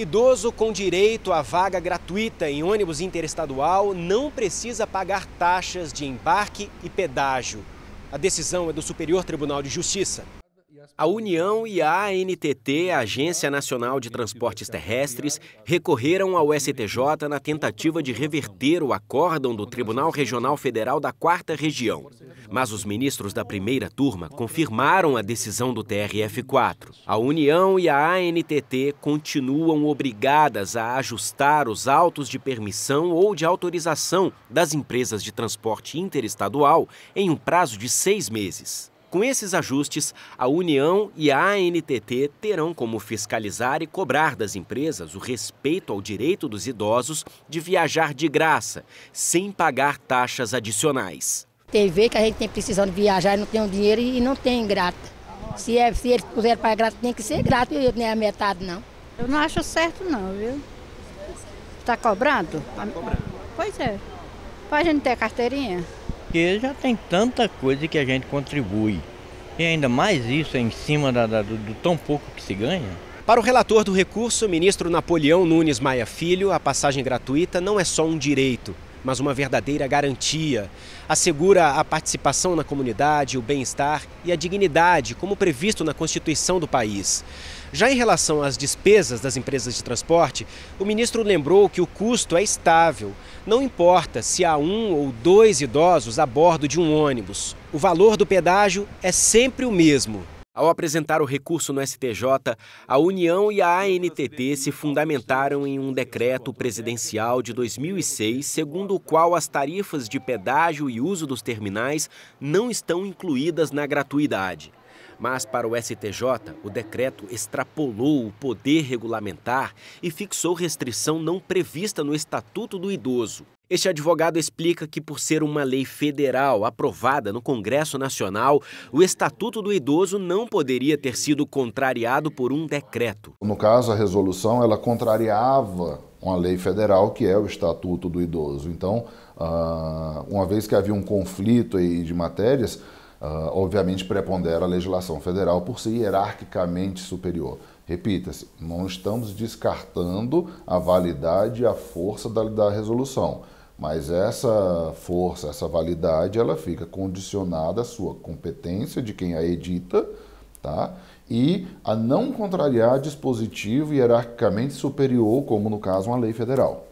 Idoso com direito a vaga gratuita em ônibus interestadual não precisa pagar taxas de embarque e pedágio. A decisão é do Superior Tribunal de Justiça. A União e a ANTT, Agência Nacional de Transportes Terrestres, recorreram ao STJ na tentativa de reverter o acórdão do Tribunal Regional Federal da Quarta Região. Mas os ministros da primeira turma confirmaram a decisão do TRF4. A União e a ANTT continuam obrigadas a ajustar os autos de permissão ou de autorização das empresas de transporte interestadual em um prazo de seis meses. Com esses ajustes, a União e a ANTT terão como fiscalizar e cobrar das empresas o respeito ao direito dos idosos de viajar de graça, sem pagar taxas adicionais. Tem ver que a gente tem precisão de viajar e não tem o dinheiro e não tem grata. Se, é, se eles puseram para grato, tem que ser grato, e nem é a metade não. Eu não acho certo não, viu? Está cobrando? Tá cobrando. Pois é. Pode a gente ter carteirinha porque já tem tanta coisa que a gente contribui. E ainda mais isso em cima da, da, do, do tão pouco que se ganha. Para o relator do recurso, ministro Napoleão Nunes Maia Filho, a passagem gratuita não é só um direito, mas uma verdadeira garantia. Assegura a participação na comunidade, o bem-estar e a dignidade, como previsto na Constituição do país. Já em relação às despesas das empresas de transporte, o ministro lembrou que o custo é estável. Não importa se há um ou dois idosos a bordo de um ônibus. O valor do pedágio é sempre o mesmo. Ao apresentar o recurso no STJ, a União e a ANTT se fundamentaram em um decreto presidencial de 2006, segundo o qual as tarifas de pedágio e uso dos terminais não estão incluídas na gratuidade. Mas para o STJ, o decreto extrapolou o poder regulamentar e fixou restrição não prevista no Estatuto do Idoso. Este advogado explica que, por ser uma lei federal aprovada no Congresso Nacional, o Estatuto do Idoso não poderia ter sido contrariado por um decreto. No caso, a resolução ela contrariava uma lei federal que é o Estatuto do Idoso. Então, ah, uma vez que havia um conflito de matérias, Uh, obviamente prepondera a legislação federal por ser hierarquicamente superior. Repita-se, não estamos descartando a validade e a força da, da resolução, mas essa força, essa validade, ela fica condicionada à sua competência de quem a edita, tá? E a não contrariar dispositivo hierarquicamente superior, como no caso uma lei federal.